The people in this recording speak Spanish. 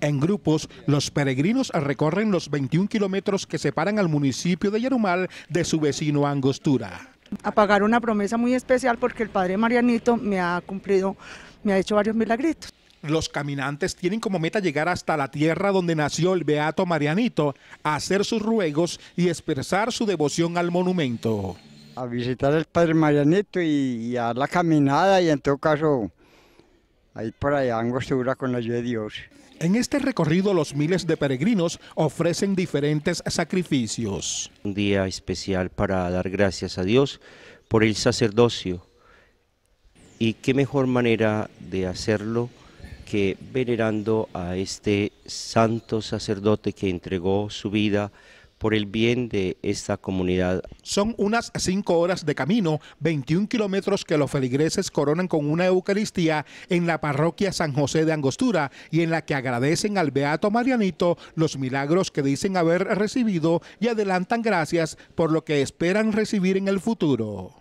En grupos, los peregrinos recorren los 21 kilómetros que separan al municipio de Yarumal de su vecino Angostura. A pagar una promesa muy especial porque el padre Marianito me ha cumplido, me ha hecho varios milagritos. Los caminantes tienen como meta llegar hasta la tierra donde nació el beato Marianito, hacer sus ruegos y expresar su devoción al monumento. A visitar al padre Marianito y, y a la caminada y en todo caso ahí para allá, angostura con la ayuda de Dios. En este recorrido los miles de peregrinos ofrecen diferentes sacrificios. Un día especial para dar gracias a Dios por el sacerdocio. Y qué mejor manera de hacerlo que venerando a este santo sacerdote que entregó su vida por el bien de esta comunidad. Son unas cinco horas de camino, 21 kilómetros que los feligreses coronan con una Eucaristía en la parroquia San José de Angostura y en la que agradecen al Beato Marianito los milagros que dicen haber recibido y adelantan gracias por lo que esperan recibir en el futuro.